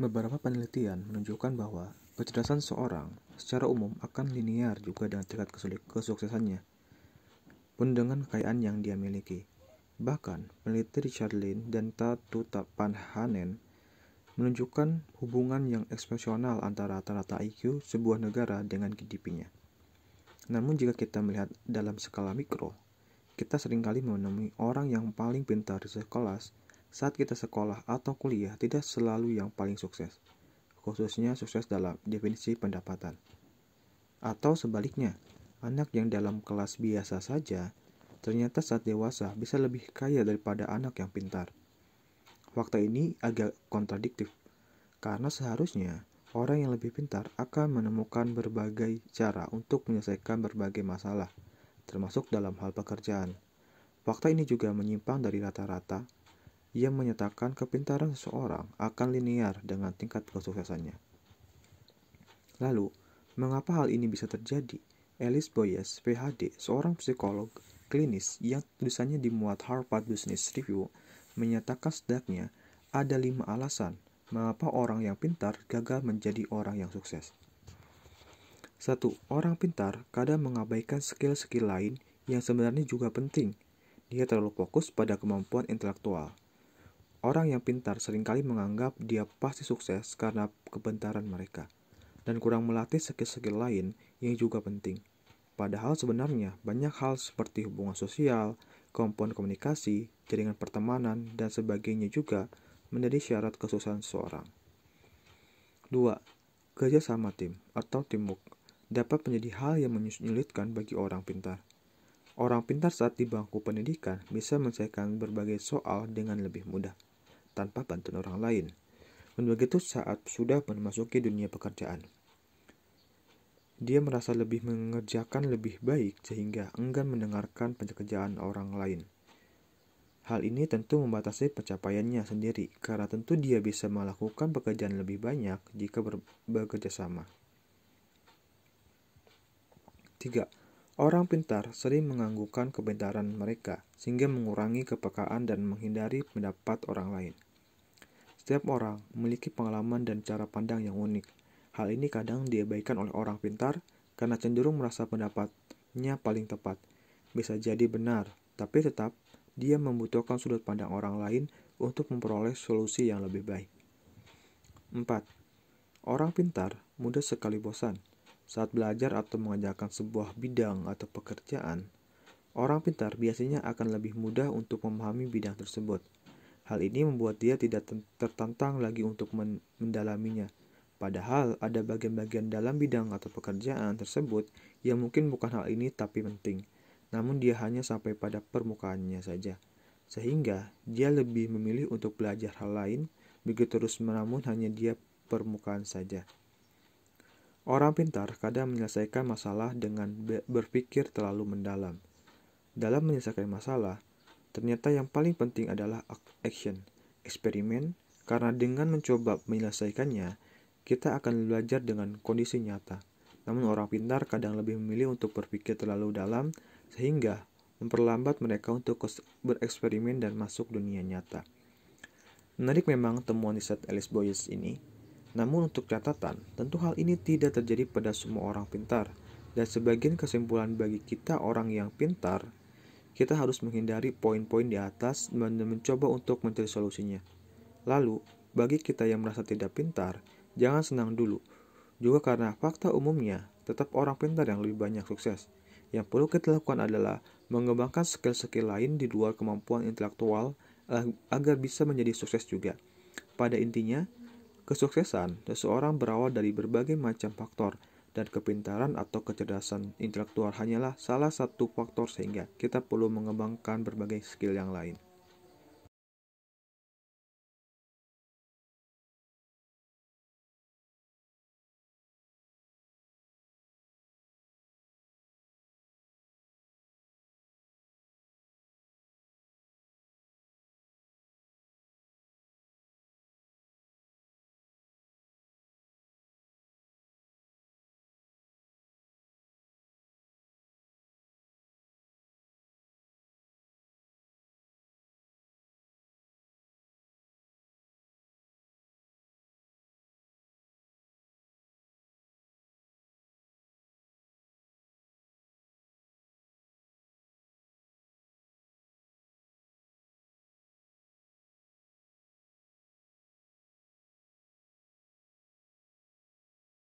Beberapa penelitian menunjukkan bahwa kecerdasan seorang secara umum akan linear juga dengan tingkat kesuksesannya pun dengan kekayaan yang dia miliki. Bahkan, peneliti Richard Lin dan Tatu Panhanen menunjukkan hubungan yang ekspresional antara rata-rata IQ sebuah negara dengan GDP-nya. Namun jika kita melihat dalam skala mikro, kita seringkali menemui orang yang paling pintar di sekelas saat kita sekolah atau kuliah tidak selalu yang paling sukses, khususnya sukses dalam definisi pendapatan. Atau sebaliknya, anak yang dalam kelas biasa saja ternyata saat dewasa bisa lebih kaya daripada anak yang pintar. Fakta ini agak kontradiktif, karena seharusnya orang yang lebih pintar akan menemukan berbagai cara untuk menyelesaikan berbagai masalah, termasuk dalam hal pekerjaan. Fakta ini juga menyimpang dari rata-rata ia menyatakan kepintaran seseorang akan linear dengan tingkat kesuksesannya. Lalu, mengapa hal ini bisa terjadi? Ellis Boyes, PhD, seorang psikolog klinis yang tulisannya dimuat Harvard Business Review, menyatakan setidaknya ada lima alasan mengapa orang yang pintar gagal menjadi orang yang sukses. 1. Orang pintar kadang mengabaikan skill-skill lain yang sebenarnya juga penting. Dia terlalu fokus pada kemampuan intelektual. Orang yang pintar seringkali menganggap dia pasti sukses karena kebentaran mereka, dan kurang melatih skill-skill lain yang juga penting. Padahal sebenarnya banyak hal seperti hubungan sosial, komponen komunikasi, jaringan pertemanan, dan sebagainya juga menjadi syarat kesuksesan seorang. 2. Kerja sama tim atau teamwork dapat menjadi hal yang menyulitkan bagi orang pintar. Orang pintar saat di bangku pendidikan bisa menyelesaikan berbagai soal dengan lebih mudah tanpa bantuan orang lain. Dan begitu saat sudah memasuki dunia pekerjaan. Dia merasa lebih mengerjakan lebih baik sehingga enggan mendengarkan pekerjaan orang lain. Hal ini tentu membatasi pencapaiannya sendiri karena tentu dia bisa melakukan pekerjaan lebih banyak jika bekerja sama. 3. Orang pintar sering menganggukkan kebenaran mereka sehingga mengurangi kepekaan dan menghindari pendapat orang lain. Setiap orang memiliki pengalaman dan cara pandang yang unik. Hal ini kadang diabaikan oleh orang pintar karena cenderung merasa pendapatnya paling tepat. Bisa jadi benar, tapi tetap dia membutuhkan sudut pandang orang lain untuk memperoleh solusi yang lebih baik. 4. Orang pintar mudah sekali bosan. Saat belajar atau mengajarkan sebuah bidang atau pekerjaan, orang pintar biasanya akan lebih mudah untuk memahami bidang tersebut. Hal ini membuat dia tidak tertantang lagi untuk mendalaminya. Padahal ada bagian-bagian dalam bidang atau pekerjaan tersebut yang mungkin bukan hal ini tapi penting. Namun dia hanya sampai pada permukaannya saja. Sehingga dia lebih memilih untuk belajar hal lain, begitu terus menamun hanya dia permukaan saja. Orang pintar kadang menyelesaikan masalah dengan berpikir terlalu mendalam. Dalam menyelesaikan masalah, ternyata yang paling penting adalah action, eksperimen, karena dengan mencoba menyelesaikannya, kita akan belajar dengan kondisi nyata. Namun orang pintar kadang lebih memilih untuk berpikir terlalu dalam sehingga memperlambat mereka untuk bereksperimen dan masuk dunia nyata. Menarik memang temuan riset Alice Boyes ini, namun untuk catatan, tentu hal ini tidak terjadi pada semua orang pintar. Dan sebagian kesimpulan bagi kita orang yang pintar, kita harus menghindari poin-poin di atas dan mencoba untuk mencari solusinya. Lalu, bagi kita yang merasa tidak pintar, jangan senang dulu. Juga karena fakta umumnya, tetap orang pintar yang lebih banyak sukses. Yang perlu kita lakukan adalah mengembangkan skill-skill lain di luar kemampuan intelektual agar bisa menjadi sukses juga. Pada intinya, Kesuksesan seseorang berawal dari berbagai macam faktor, dan kepintaran atau kecerdasan intelektual hanyalah salah satu faktor sehingga kita perlu mengembangkan berbagai skill yang lain.